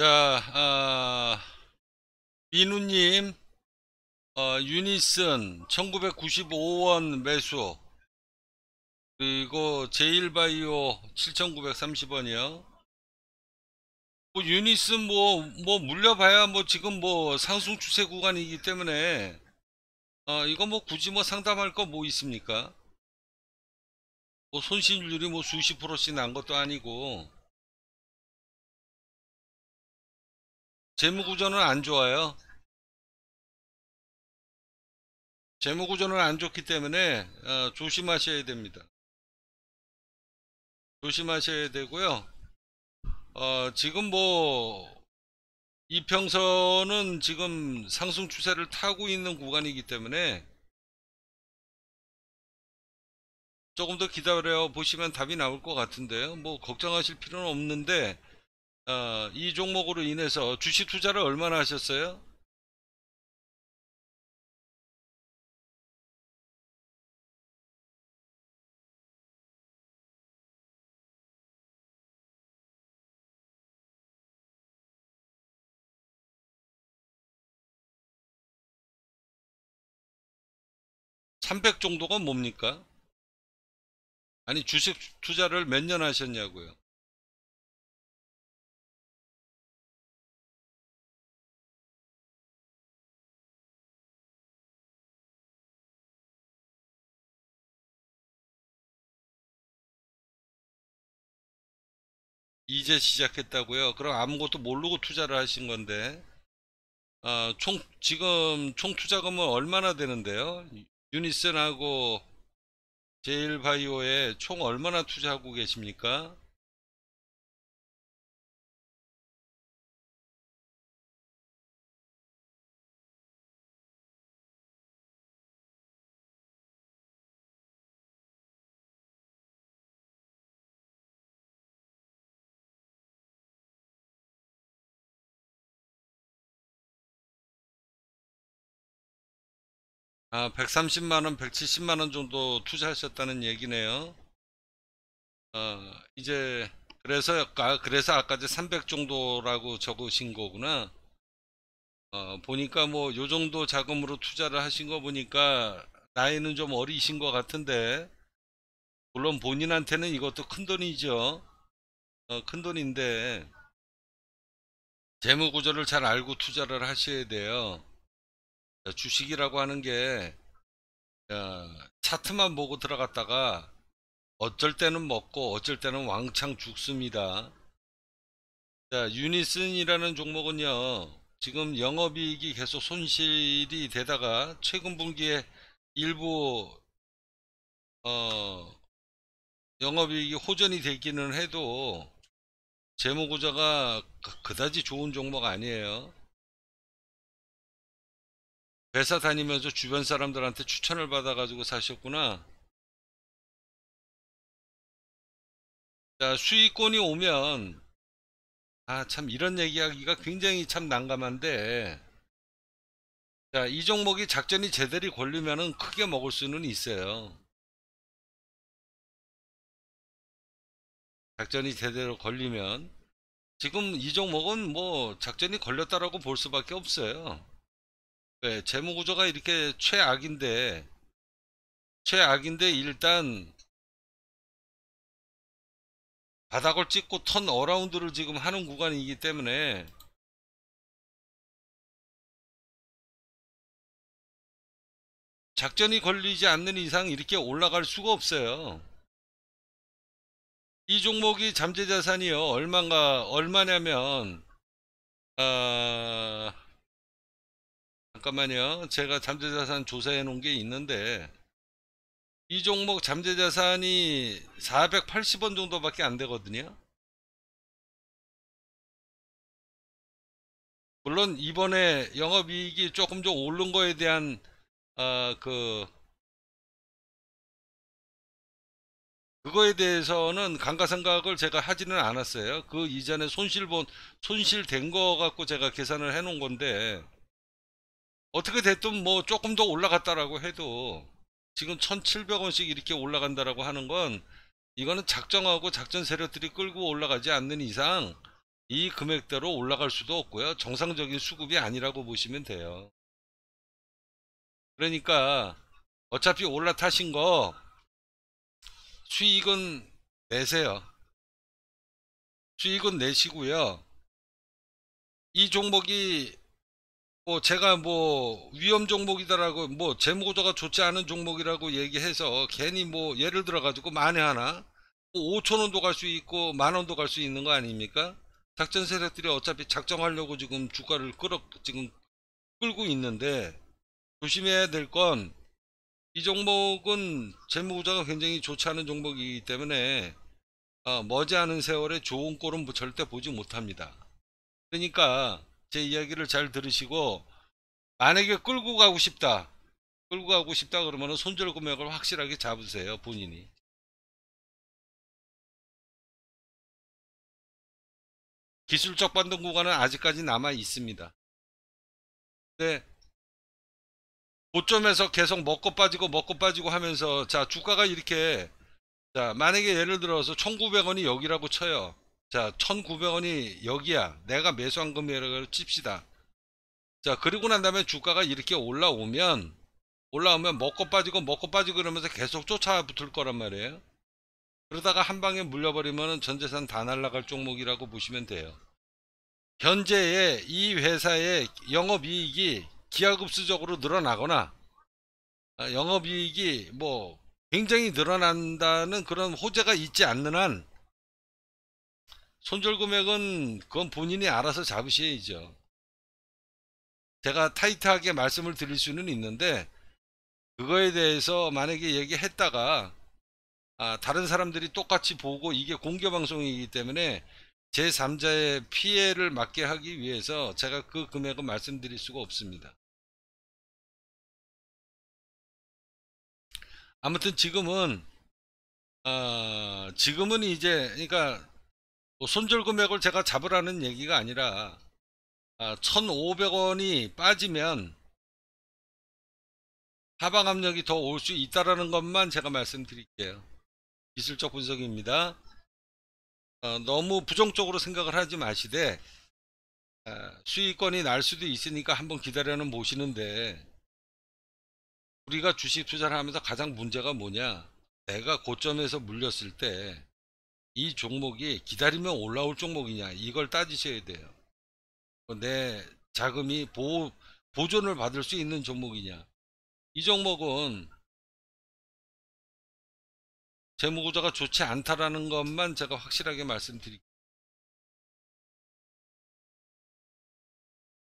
자, 어, 민우님, 어, 유니슨 1995원 매수 그리고 제일바이오 7930원이요 뭐 유니슨 뭐, 뭐 물려봐야 뭐 지금 뭐 상승 추세 구간이기 때문에 어, 이거 뭐 굳이 뭐 상담할 거 뭐 있습니까 뭐 손실률이 뭐 수십 프로씩 난 것도 아니고 재무구조는 안 좋아요. 재무구조는 안 좋기 때문에 어, 조심하셔야 됩니다. 조심하셔야 되고요. 어, 지금 뭐 이평선은 지금 상승 추세를 타고 있는 구간이기 때문에 조금 더 기다려 보시면 답이 나올 것 같은데요. 뭐 걱정하실 필요는 없는데 어, 이 종목으로 인해서 주식 투자를 얼마나 하셨어요? 300 정도가 뭡니까? 아니 주식 투자를 몇 년 하셨냐고요. 이제 시작했다고요? 그럼 아무것도 모르고 투자를 하신 건데 어, 총 지금 총 투자금은 얼마나 되는데요? 유니슨하고 제일바이오에 총 얼마나 투자하고 계십니까? 아, 130만원, 170만원 정도 투자하셨다는 얘기네요. 어, 이제, 그래서, 아, 그래서 아까 300 정도라고 적으신 거구나. 어, 보니까 뭐, 요 정도 자금으로 투자를 하신 거 보니까, 나이는 좀 어리신 것 같은데, 물론 본인한테는 이것도 큰 돈이죠. 어, 큰 돈인데, 재무 구조를 잘 알고 투자를 하셔야 돼요. 주식이라고 하는 게 어, 차트만 보고 들어갔다가 어쩔 때는 먹고 어쩔 때는 왕창 죽습니다. 자, 유니슨이라는 종목은요. 지금 영업이익이 계속 손실이 되다가 최근 분기에 일부 어, 영업이익이 호전이 되기는 해도 재무구조가 그, 그다지 좋은 종목 아니에요. 회사 다니면서 주변 사람들한테 추천을 받아가지고 사셨구나. 자, 수익권이 오면, 아, 참, 이런 얘기하기가 굉장히 참 난감한데, 자, 이 종목이 작전이 제대로 걸리면은 크게 먹을 수는 있어요. 작전이 제대로 걸리면, 지금 이 종목은 뭐 작전이 걸렸다라고 볼 수밖에 없어요. 네, 재무 구조가 이렇게 최악인데 최악인데 일단 바닥을 찍고 턴 어라운드를 지금 하는 구간이기 때문에 작전이 걸리지 않는 이상 이렇게 올라갈 수가 없어요. 이 종목이 잠재자산이요. 얼마가 얼마냐면 어, 잠깐만요. 제가 잠재자산 조사해 놓은 게 있는데 이 종목 잠재자산이 480원 정도밖에 안 되거든요. 물론 이번에 영업이익이 조금 좀 오른 거에 대한 어, 그 그거에 대해서는 감가 상각을 제가 하지는 않았어요. 그 이전에 손실 본 손실된 거 갖고 제가 계산을 해 놓은 건데 어떻게 됐든 뭐 조금 더 올라갔다라고 해도 지금 1700원씩 이렇게 올라간다라고 하는 건 이거는 작정하고 작전 세력들이 끌고 올라가지 않는 이상 이 금액대로 올라갈 수도 없고요. 정상적인 수급이 아니라고 보시면 돼요. 그러니까 어차피 올라타신 거 수익은 내세요. 수익은 내시고요. 이 종목이 뭐 제가 뭐 위험 종목이다라고 뭐 재무구조가 좋지 않은 종목이라고 얘기해서 괜히 뭐 예를 들어 가지고 만에 하나 5천원도 뭐 갈수 있고 만원도 갈 수 있는 거 아닙니까 작전 세력들이 어차피 작정하려고 지금 주가를 끌어 지금 끌고 있는데 조심해야 될 건 이 종목은 재무구조가 굉장히 좋지 않은 종목이기 때문에 어, 머지않은 세월에 좋은 꼴은 절대 보지 못합니다 그러니까 제 이야기를 잘 들으시고 만약에 끌고 가고 싶다 끌고 가고 싶다 그러면 손절 금액을 확실하게 잡으세요 본인이 기술적 반등 구간은 아직까지 남아 있습니다 네. 데 고점에서 계속 먹고 빠지고 먹고 빠지고 하면서 자 주가가 이렇게 자 만약에 예를 들어서 1900원이 여기라고 쳐요 자 1900원이 여기야 내가 매수한 금액을 칩시다 자 그리고 난 다음에 주가가 이렇게 올라오면 올라오면 먹고 빠지고 먹고 빠지고 그러면서 계속 쫓아 붙을 거란 말이에요 그러다가 한 방에 물려버리면 전 재산 다 날라갈 종목이라고 보시면 돼요 현재의 이 회사의 영업이익이 기하급수적으로 늘어나거나 아, 영업이익이 뭐 굉장히 늘어난다는 그런 호재가 있지 않는 한 손절 금액은 그건 본인이 알아서 잡으셔야죠. 제가 타이트하게 말씀을 드릴 수는 있는데 그거에 대해서 만약에 얘기했다가 아, 다른 사람들이 똑같이 보고 이게 공개 방송이기 때문에 제3자의 피해를 막게 하기 위해서 제가 그 금액은 말씀드릴 수가 없습니다. 아무튼 지금은 어, 지금은 이제 그러니까 뭐 손절 금액을 제가 잡으라는 얘기가 아니라 1,500원이 아, 빠지면 하방 압력이 더 올 수 있다라는 것만 제가 말씀드릴게요. 기술적 분석입니다. 어, 너무 부정적으로 생각을 하지 마시되 아, 수익권이 날 수도 있으니까 한번 기다려는 보시는데 우리가 주식 투자를 하면서 가장 문제가 뭐냐 내가 고점에서 물렸을 때이 종목이 기다리면 올라올 종목이냐 이걸 따지셔야 돼요. 내 자금이 보, 보존을 받을 수 있는 종목이냐. 이 종목은 재무구조가 좋지 않다라는 것만 제가 확실하게 말씀드릴게요.